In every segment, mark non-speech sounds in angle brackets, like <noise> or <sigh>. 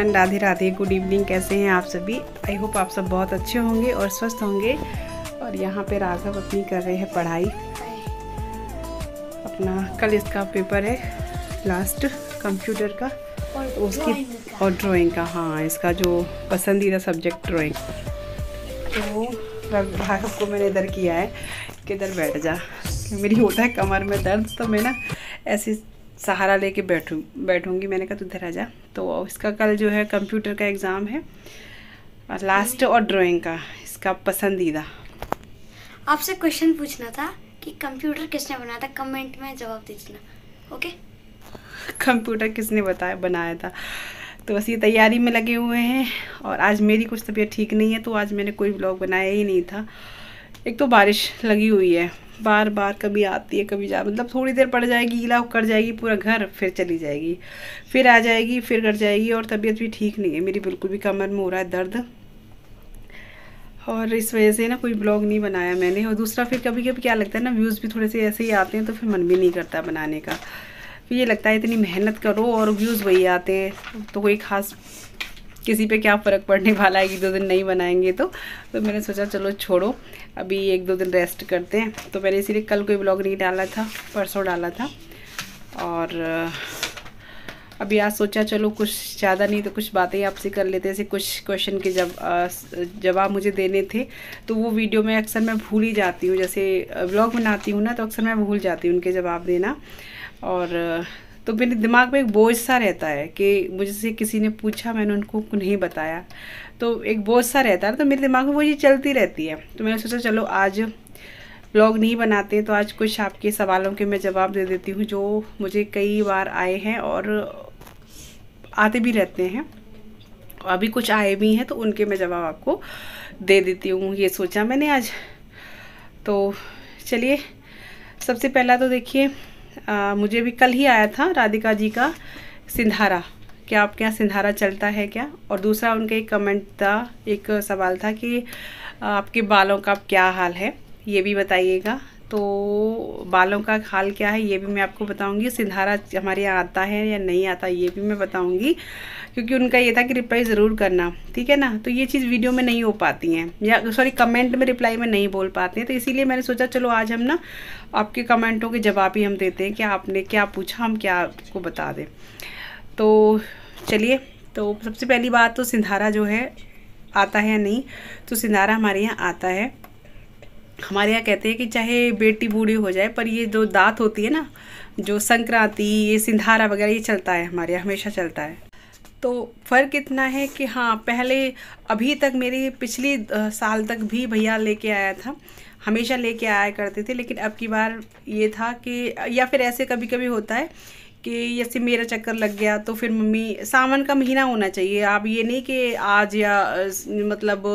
everyone Radhe Radhe good evening कैसे हैं आप सभी आई होप आप सब बहुत अच्छे होंगे और स्वस्थ होंगे और यहाँ पे राघव अपनी कर रहे हैं पढ़ाई अपना कल इसका पेपर है लास्ट कंप्यूटर का और तो उसकी और ड्राइंग का हाँ इसका जो पसंदीदा सब्जेक्ट ड्राइंग तो राघव को मैंने इधर किया है कि इधर बैठ जा मेरी होता है कमर में दर्द तो मैं ना ऐसे सहारा लेके बैठू बैठूंगी मैंने कहा तू इधर आ जा तो इसका कल जो है कंप्यूटर का एग्ज़ाम है और लास्ट और ड्राइंग का इसका पसंदीदा आपसे क्वेश्चन पूछना था कि कंप्यूटर किसने बनाया था कमेंट में जवाब दीजना ओके कंप्यूटर किसने बताया बनाया था तो बस ये तैयारी में लगे हुए हैं और आज मेरी कुछ तबीयत ठीक नहीं है तो आज मैंने कोई ब्लॉग बनाया ही नहीं था एक तो बारिश लगी हुई है बार बार कभी आती है कभी जा मतलब थोड़ी देर पड़ जाएगी गीला कर जाएगी पूरा घर फिर चली जाएगी फिर आ जाएगी फिर कर जाएगी और तबीयत भी ठीक नहीं है मेरी बिल्कुल भी कमर में हो रहा है दर्द और इस वजह से ना कोई ब्लॉग नहीं बनाया मैंने और दूसरा फिर कभी कभी क्या लगता है ना व्यूज़ भी थोड़े से ऐसे ही आते हैं तो फिर मन भी नहीं करता बनाने का फिर ये लगता है इतनी मेहनत करो और व्यूज़ वही आते हैं तो कोई ख़ास किसी पे क्या फ़र्क पड़ने वाला है कि दो दिन नहीं बनाएंगे तो तो मैंने सोचा चलो छोड़ो अभी एक दो दिन रेस्ट करते हैं तो मैंने इसीलिए कल कोई ब्लॉग नहीं डाला था परसों डाला था और अभी आज सोचा चलो कुछ ज़्यादा नहीं तो कुछ बातें आपसे कर लेते हैं ऐसे कुछ क्वेश्चन के जब जवाब मुझे देने थे तो वो वीडियो में अक्सर मैं भूल ही जाती हूँ जैसे ब्लॉग बनाती हूँ ना तो अक्सर मैं भूल जाती हूँ उनके जवाब देना और तो मेरे दिमाग में एक बोझ सा रहता है कि मुझसे किसी ने पूछा मैंने उनको नहीं बताया तो एक बोझ सा रहता है तो मेरे दिमाग में वो ये चलती रहती है तो मैंने सोचा चलो आज ब्लॉग नहीं बनाते तो आज कुछ आपके सवालों के मैं जवाब दे देती हूँ जो मुझे कई बार आए हैं और आते भी रहते हैं अभी कुछ आए भी हैं तो उनके मैं जवाब आपको दे देती हूँ ये सोचा मैंने आज तो चलिए सबसे पहला तो देखिए आ, मुझे भी कल ही आया था राधिका जी का सिंधारा क्या आपके यहाँ सिंधारा चलता है क्या और दूसरा उनके एक कमेंट था एक सवाल था कि आपके बालों का क्या हाल है ये भी बताइएगा तो बालों का हाल क्या है ये भी मैं आपको बताऊंगी सिंधारा हमारे यहाँ आता है या नहीं आता ये भी मैं बताऊंगी क्योंकि उनका ये था कि रिप्लाई ज़रूर करना ठीक है ना तो ये चीज़ वीडियो में नहीं हो पाती हैं या सॉरी कमेंट में रिप्लाई में नहीं बोल पाते हैं तो इसीलिए मैंने सोचा चलो आज हम ना आपके कमेंटों के जवाब ही हम देते हैं कि आपने क्या पूछा हम क्या आपको बता दें तो चलिए तो सबसे पहली बात तो सिंधारा जो है आता है या नहीं तो सिंधारा हमारे यहाँ आता है हमारे यहाँ कहते हैं कि चाहे बेटी बूढ़ी हो जाए पर ये जो दांत होती है ना जो संक्रांति ये सिंधारा वगैरह ये चलता है हमारे यहाँ हमेशा चलता है तो फ़र्क इतना है कि हाँ पहले अभी तक मेरी पिछली साल तक भी भैया लेके आया था हमेशा लेके आया करते थे लेकिन अब की बार ये था कि या फिर ऐसे कभी कभी होता है कि जैसे मेरा चक्कर लग गया तो फिर मम्मी सावन का महीना होना चाहिए आप ये नहीं कि आज या मतलब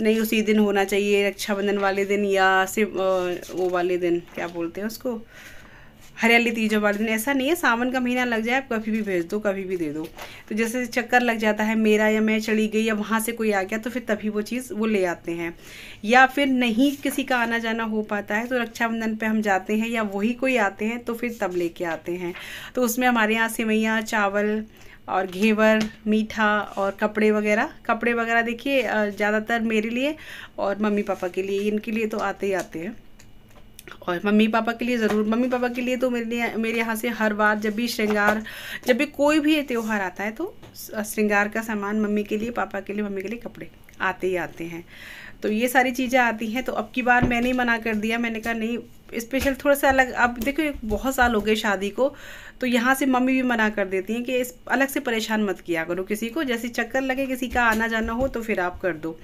नहीं उसी दिन होना चाहिए रक्षाबंधन वाले दिन या सिर्फ वो वाले दिन क्या बोलते हैं उसको हरियाली तीजों वाले दिन ऐसा नहीं है सावन का महीना लग जाए आप कभी भी भेज दो कभी भी दे दो तो जैसे चक्कर लग जाता है मेरा या मैं चली गई या वहाँ से कोई आ गया तो फिर तभी वो चीज़ वो ले आते हैं या फिर नहीं किसी का आना जाना हो पाता है तो रक्षाबंधन पर हम जाते हैं या वही कोई आते हैं तो फिर तब ले आते हैं तो उसमें हमारे यहाँ सेवैयाँ चावल और घेवर मीठा और कपड़े वगैरह कपड़े वगैरह देखिए ज़्यादातर मेरे लिए और मम्मी पापा के लिए इनके लिए तो आते ही आते हैं और मम्मी पापा के लिए ज़रूर मम्मी पापा के लिए तो मेरे लिए मेरे यहाँ से हर बार जब भी श्रृंगार जब भी कोई भी त्यौहार आता है तो श्रृंगार का सामान मम्मी के लिए पापा के लिए मम्मी के लिए कपड़े आते ही आते हैं तो ये सारी चीज़ें आती हैं तो अब की बार मैंने ही मना कर दिया मैंने कहा नहीं स्पेशल थोड़ा सा अलग अब देखो बहुत साल हो गए शादी को तो यहाँ से मम्मी भी मना कर देती हैं कि इस अलग से परेशान मत किया करो किसी को जैसे चक्कर लगे किसी का आना जाना हो तो फिर आप कर दो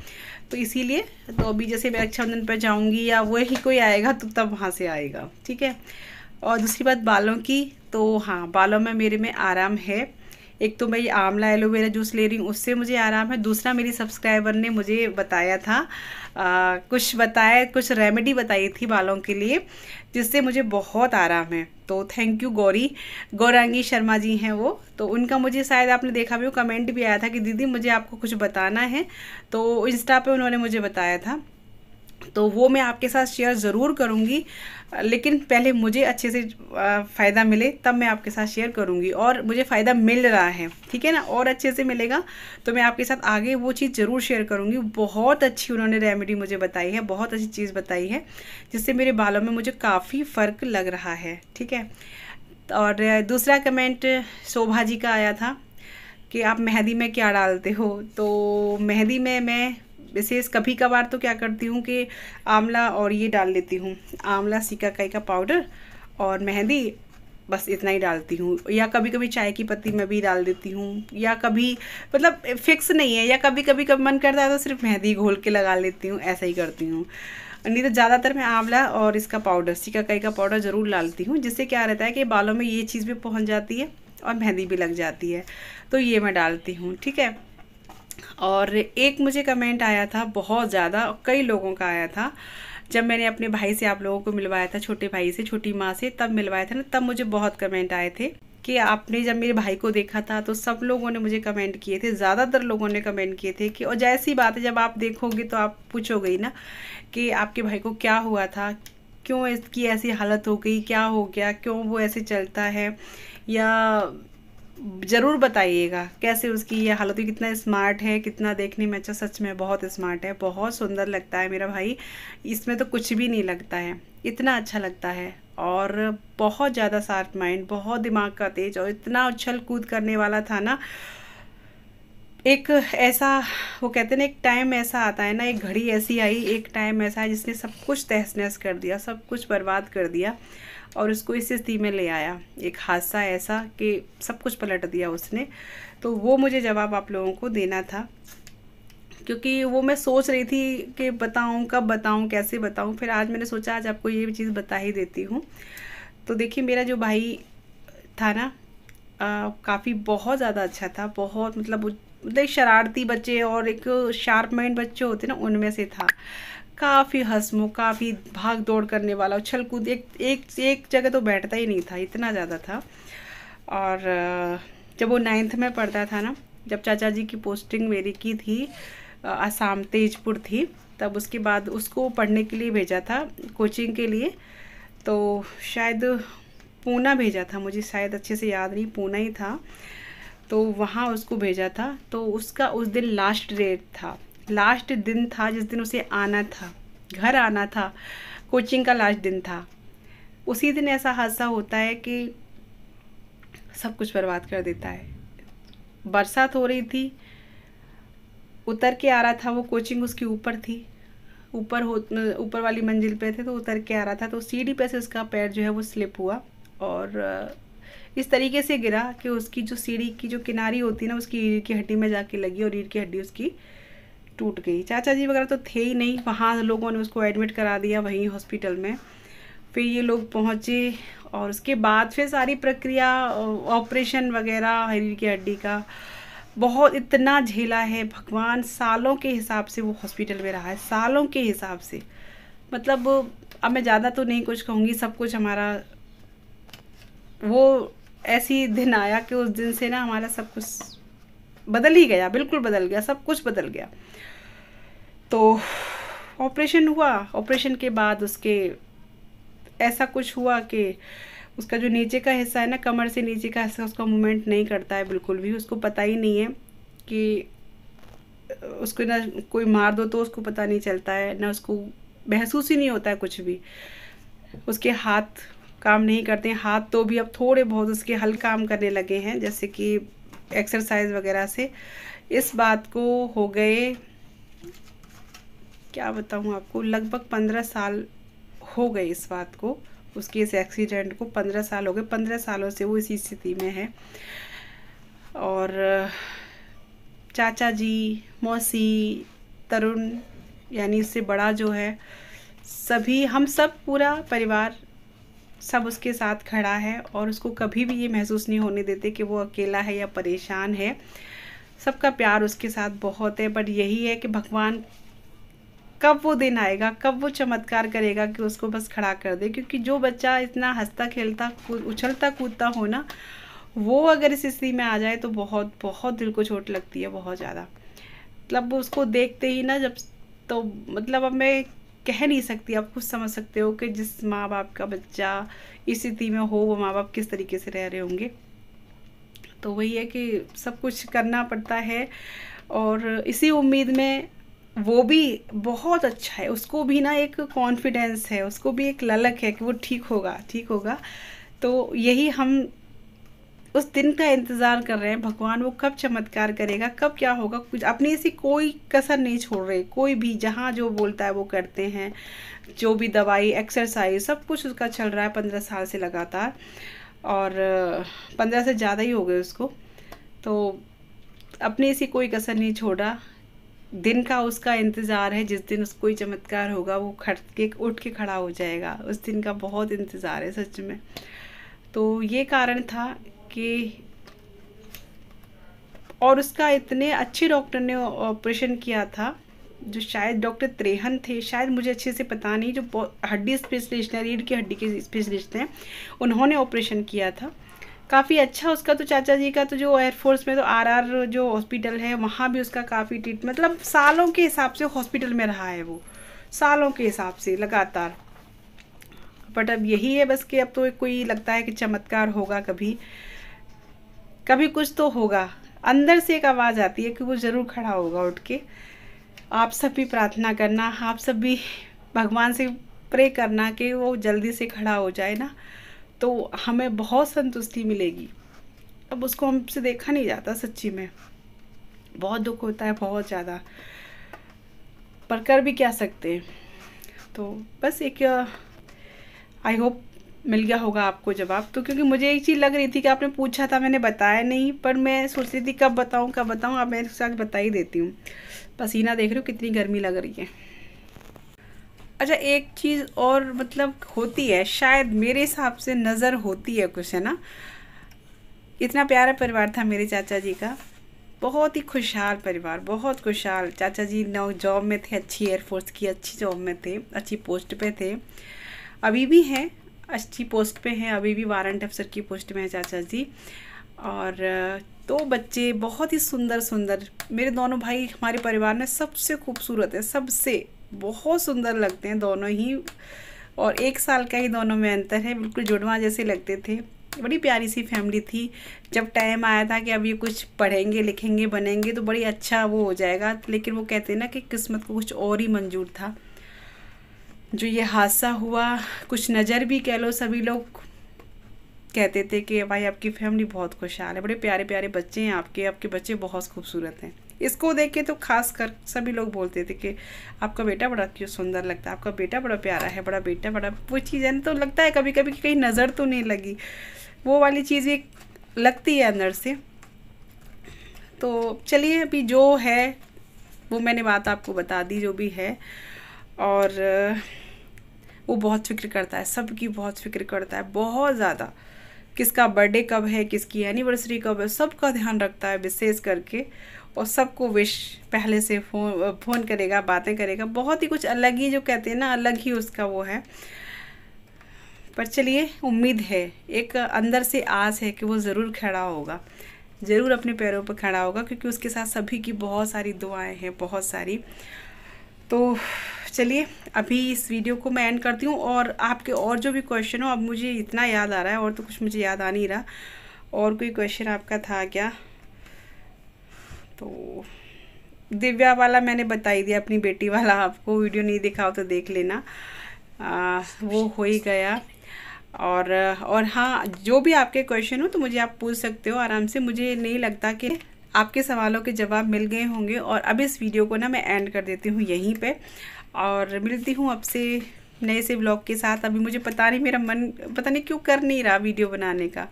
तो इसीलिए तो अभी जैसे मैं रक्षाबंधन पर जाऊँगी या वही कोई आएगा तो तब वहाँ से आएगा ठीक है और दूसरी बात बालों की तो हाँ बालों में मेरे में आराम है एक तो मैं आंवला एलोवेरा जूस ले रही हूँ उससे मुझे आराम है दूसरा मेरी सब्सक्राइबर ने मुझे बताया था आ, कुछ बताया कुछ रेमेडी बताई थी बालों के लिए जिससे मुझे बहुत आराम है तो थैंक यू गौरी गौरांगी शर्मा जी हैं वो तो उनका मुझे शायद आपने देखा भी हो कमेंट भी आया था कि दीदी मुझे आपको कुछ बताना है तो इंस्टा पे उन्होंने मुझे बताया था तो वो मैं आपके साथ शेयर ज़रूर करूँगी लेकिन पहले मुझे अच्छे से फ़ायदा मिले तब मैं आपके साथ शेयर करूँगी और मुझे फ़ायदा मिल रहा है ठीक है ना और अच्छे से मिलेगा तो मैं आपके साथ आगे वो चीज़ ज़रूर शेयर करूँगी बहुत अच्छी उन्होंने रेमेडी मुझे बताई है बहुत अच्छी चीज़ बताई है जिससे मेरे बालों में मुझे काफ़ी फ़र्क लग रहा है ठीक है और दूसरा कमेंट शोभा जी का आया था कि आप मेहंदी में क्या डालते हो तो मेहंदी में मैं विशेष कभी कभार तो क्या करती हूँ कि आंवला और ये डाल लेती हूँ आंवला सीकाकाई का पाउडर और मेहंदी बस इतना ही डालती हूँ या कभी कभी चाय की पत्ती में भी डाल देती हूँ या कभी मतलब फिक्स नहीं है या कभी कभी कभी मन करता है तो सिर्फ मेहंदी घोल के लगा लेती हूँ ऐसा ही करती हूँ नहीं तो ज़्यादातर मैं आंवला और इसका पाउडर सिकाकाई का पाउडर ज़रूर डालती हूँ जिससे क्या रहता है कि बालों में ये चीज़ भी पहुँच जाती है और मेहंदी भी लग जाती है तो ये मैं डालती हूँ ठीक है और एक मुझे कमेंट आया था बहुत ज़्यादा कई लोगों का आया था जब मैंने अपने भाई से आप लोगों को मिलवाया था छोटे भाई से छोटी माँ से तब मिलवाया था ना तब मुझे बहुत कमेंट आए थे कि आपने जब मेरे भाई को देखा था तो सब लोगों ने मुझे कमेंट किए थे ज़्यादातर लोगों ने कमेंट किए थे कि और जैसी बात है जब आप देखोगे तो आप पूछोगे ना कि आपके भाई को क्या हुआ था क्यों इसकी ऐसी हालत हो गई क्या हो गया क्यों वो ऐसे चलता है या ज़रूर बताइएगा कैसे उसकी ये हालत हुई कितना स्मार्ट है कितना देखने में अच्छा सच में बहुत स्मार्ट है बहुत सुंदर लगता है मेरा भाई इसमें तो कुछ भी नहीं लगता है इतना अच्छा लगता है और बहुत ज़्यादा शार्प माइंड बहुत दिमाग का तेज और इतना उछल कूद करने वाला था ना एक ऐसा वो कहते हैं ना एक टाइम ऐसा आता है ना एक घड़ी ऐसी आई एक टाइम ऐसा है जिसने सब कुछ तहस नहस कर दिया सब कुछ बर्बाद कर दिया और उसको इस स्थिति में ले आया एक हादसा ऐसा कि सब कुछ पलट दिया उसने तो वो मुझे जवाब आप लोगों को देना था क्योंकि वो मैं सोच रही थी कि बताऊं कब बताऊं कैसे बताऊं फिर आज मैंने सोचा आज आपको ये चीज़ बता ही देती हूँ तो देखिए मेरा जो भाई था ना काफ़ी बहुत ज़्यादा अच्छा था बहुत मतलब मतलब शरारती बच्चे और एक शार्प माइंड बच्चे होते ना उनमें से था काफ़ी हसमु काफ़ी भाग दौड़ करने वाला उछल कूद एक एक एक जगह तो बैठता ही नहीं था इतना ज़्यादा था और जब वो नाइन्थ में पढ़ता था ना जब चाचा जी की पोस्टिंग मेरी की थी आसाम तेजपुर थी तब उसके बाद उसको पढ़ने के लिए भेजा था कोचिंग के लिए तो शायद पूना भेजा था मुझे शायद अच्छे से याद नहीं पूना ही था तो वहाँ उसको भेजा था तो उसका उस दिन लास्ट डेट था लास्ट दिन था जिस दिन उसे आना था घर आना था कोचिंग का लास्ट दिन था उसी दिन ऐसा हादसा होता है कि सब कुछ बर्बाद कर देता है बरसात हो रही थी उतर के आ रहा था वो कोचिंग उसकी ऊपर थी ऊपर हो ऊपर वाली मंजिल पे थे तो उतर के आ रहा था तो सीढ़ी पे से उसका पैर जो है वो स्लिप हुआ और इस तरीके से गिरा कि उसकी जो सीढ़ी की जो किनारी होती है ना उसकी रीढ़ की हड्डी में जाके लगी और रीढ़ की हड्डी उसकी टूट गई चाचा जी वगैरह तो थे ही नहीं वहाँ लोगों ने उसको एडमिट करा दिया वहीं हॉस्पिटल में फिर ये लोग पहुँचे और उसके बाद फिर सारी प्रक्रिया ऑपरेशन वगैरह हरीर की हड्डी का बहुत इतना झेला है भगवान सालों के हिसाब से वो हॉस्पिटल में रहा है सालों के हिसाब से मतलब अब मैं ज़्यादा तो नहीं कुछ कहूँगी सब कुछ हमारा वो ऐसी दिन आया कि उस दिन से ना हमारा सब कुछ बदल ही गया बिल्कुल बदल गया सब कुछ बदल गया तो ऑपरेशन हुआ ऑपरेशन के बाद उसके ऐसा कुछ हुआ कि उसका जो नीचे का हिस्सा है ना कमर से नीचे का हिस्सा उसका मूवमेंट नहीं करता है बिल्कुल भी उसको पता ही नहीं है कि उसको ना कोई मार दो तो उसको पता नहीं चलता है ना उसको महसूस ही नहीं होता है कुछ भी उसके हाथ काम नहीं करते हाथ तो भी अब थोड़े बहुत उसके हल काम करने लगे हैं जैसे कि एक्सरसाइज वगैरह से इस बात को हो गए क्या बताऊँ आपको लगभग पंद्रह साल हो गए इस बात को उसके इस एक्सीडेंट को पंद्रह साल हो गए पंद्रह सालों से वो इसी स्थिति में है और चाचा जी मौसी तरुण यानी इससे बड़ा जो है सभी हम सब पूरा परिवार सब उसके साथ खड़ा है और उसको कभी भी ये महसूस नहीं होने देते कि वो अकेला है या परेशान है सबका प्यार उसके साथ बहुत है बट यही है कि भगवान कब वो दिन आएगा कब वो चमत्कार करेगा कि उसको बस खड़ा कर दे क्योंकि जो बच्चा इतना हंसता खेलता उछलता कूदता हो ना वो अगर इस स्थिति में आ जाए तो बहुत बहुत दिल को चोट लगती है बहुत ज़्यादा मतलब उसको देखते ही ना जब तो मतलब अब मैं कह नहीं सकती आप खुद समझ सकते हो कि जिस माँ बाप का बच्चा इस स्थिति में हो वो माँ बाप किस तरीके से रह रहे होंगे तो वही है कि सब कुछ करना पड़ता है और इसी उम्मीद में वो भी बहुत अच्छा है उसको भी ना एक कॉन्फिडेंस है उसको भी एक ललक है कि वो ठीक होगा ठीक होगा तो यही हम उस दिन का इंतज़ार कर रहे हैं भगवान वो कब चमत्कार करेगा कब क्या होगा कुछ अपनी ऐसी कोई कसर नहीं छोड़ रहे कोई भी जहाँ जो बोलता है वो करते हैं जो भी दवाई एक्सरसाइज सब कुछ उसका चल रहा है पंद्रह साल से लगातार और पंद्रह से ज़्यादा ही हो गए उसको तो अपनी ऐसी कोई कसर नहीं छोड़ा दिन का उसका इंतज़ार है जिस दिन उसको कोई चमत्कार होगा वो खट के उठ के खड़ा हो जाएगा उस दिन का बहुत इंतज़ार है सच में तो ये कारण था कि और उसका इतने अच्छे डॉक्टर ने ऑपरेशन किया था जो शायद डॉक्टर त्रेहन थे शायद मुझे अच्छे से पता नहीं जो हड्डी स्पेशलिस्ट हैं रीढ़ की हड्डी के स्पेशलिस्ट हैं उन्होंने ऑपरेशन किया था काफ़ी अच्छा उसका तो चाचा जी का तो जो एयरफोर्स में तो आरआर जो हॉस्पिटल है वहाँ भी उसका काफ़ी ट्रीट मतलब सालों के हिसाब से हॉस्पिटल में रहा है वो सालों के हिसाब से लगातार बट अब यही है बस कि अब तो कोई लगता है कि चमत्कार होगा कभी कभी कुछ तो होगा अंदर से एक आवाज़ आती है कि वो ज़रूर खड़ा होगा उठ के आप सब भी प्रार्थना करना आप सब भी भगवान से प्रे करना कि वो जल्दी से खड़ा हो जाए ना तो हमें बहुत संतुष्टि मिलेगी अब उसको हमसे देखा नहीं जाता सच्ची में बहुत दुख होता है बहुत ज़्यादा पर कर भी क्या सकते हैं तो बस एक आई होप मिल गया होगा आपको जवाब तो क्योंकि मुझे एक चीज़ लग रही थी कि आपने पूछा था मैंने बताया नहीं पर मैं सोच रही थी कब बताऊँ कब बताऊँ अब मैं साथ बता ही देती हूँ पसीना देख रही हूँ कितनी गर्मी लग रही है अच्छा एक चीज़ और मतलब होती है शायद मेरे हिसाब से नज़र होती है कुछ है ना इतना प्यारा परिवार था मेरे चाचा जी का बहुत ही खुशहाल परिवार बहुत खुशहाल चाचा जी नौ जॉब में थे अच्छी एयरफोर्स की अच्छी जॉब में थे अच्छी पोस्ट पे थे अभी भी हैं अच्छी पोस्ट पे हैं अभी भी वारंट अफसर की पोस्ट में हैं चाचा जी और दो तो बच्चे बहुत ही सुंदर सुंदर मेरे दोनों भाई हमारे परिवार में सबसे खूबसूरत है सबसे बहुत सुंदर लगते हैं दोनों ही और एक साल का ही दोनों में अंतर है बिल्कुल जुड़वा जैसे लगते थे बड़ी प्यारी सी फैमिली थी जब टाइम आया था कि अब ये कुछ पढ़ेंगे लिखेंगे बनेंगे तो बड़ी अच्छा वो हो जाएगा लेकिन वो कहते ना कि किस्मत को कुछ और ही मंजूर था जो ये हादसा हुआ कुछ नज़र भी कह लो सभी लोग कहते थे कि भाई आपकी फैमिली बहुत खुशहाल है बड़े प्यारे प्यारे बच्चे हैं आपके आपके बच्चे बहुत खूबसूरत हैं इसको देख के तो खास कर सभी लोग बोलते थे कि आपका बेटा बड़ा क्यों सुंदर लगता है आपका बेटा बड़ा प्यारा है बड़ा बेटा बड़ा वो चीज़ है ना तो लगता है कभी कभी कहीं नज़र तो नहीं लगी वो वाली चीज़ एक लगती है अंदर से तो चलिए अभी जो है वो मैंने बात आपको बता दी जो भी है और वो बहुत फिक्र करता है सबकी बहुत फिक्र करता है बहुत ज़्यादा किसका बर्थडे कब है किसकी एनिवर्सरी कब है सबका ध्यान रखता है विशेष करके और सबको विश पहले से फ़ोन फ़ोन करेगा बातें करेगा बहुत ही कुछ अलग ही जो कहते हैं ना अलग ही उसका वो है पर चलिए उम्मीद है एक अंदर से आस है कि वो ज़रूर खड़ा होगा ज़रूर अपने पैरों पर खड़ा होगा क्योंकि उसके साथ सभी की बहुत सारी दुआएं हैं बहुत सारी तो चलिए अभी इस वीडियो को मैं एंड करती हूँ और आपके और जो भी क्वेश्चन हो अब मुझे इतना याद आ रहा है और तो कुछ मुझे याद आ नहीं रहा और कोई क्वेश्चन आपका था क्या तो दिव्या वाला मैंने बता ही दिया अपनी बेटी वाला आपको वीडियो नहीं दिखाओ तो देख लेना आ, वो हो ही गया और और हाँ जो भी आपके क्वेश्चन हो तो मुझे आप पूछ सकते हो आराम से मुझे नहीं लगता कि आपके सवालों के जवाब मिल गए होंगे और अब इस वीडियो को ना मैं एंड कर देती हूँ यहीं पे और मिलती हूँ आपसे नए से ब्लॉग के साथ अभी मुझे पता नहीं मेरा मन पता नहीं क्यों कर नहीं रहा वीडियो बनाने का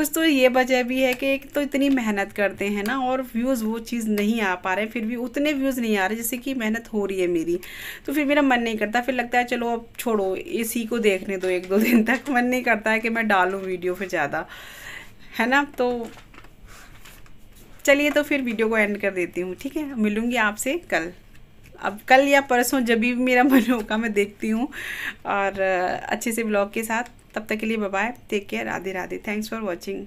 कुछ तो ये वजह भी है कि एक तो इतनी मेहनत करते हैं ना और व्यूज़ वो चीज़ नहीं आ पा रहे फिर भी उतने व्यूज़ नहीं आ रहे जैसे कि मेहनत हो रही है मेरी तो फिर मेरा मन नहीं करता फिर लगता है चलो अब छोड़ो इसी को देखने दो एक दो दिन <laughs> तक मन नहीं करता है कि मैं डालूँ वीडियो फिर ज़्यादा है ना तो चलिए तो फिर वीडियो को एंड कर देती हूँ ठीक है मिलूँगी आपसे कल अब कल या परसों जब भी मेरा मन होगा मैं देखती हूँ और अच्छे से ब्लॉग के साथ तब तक के लिए bye take care Radhe Radhe thanks for watching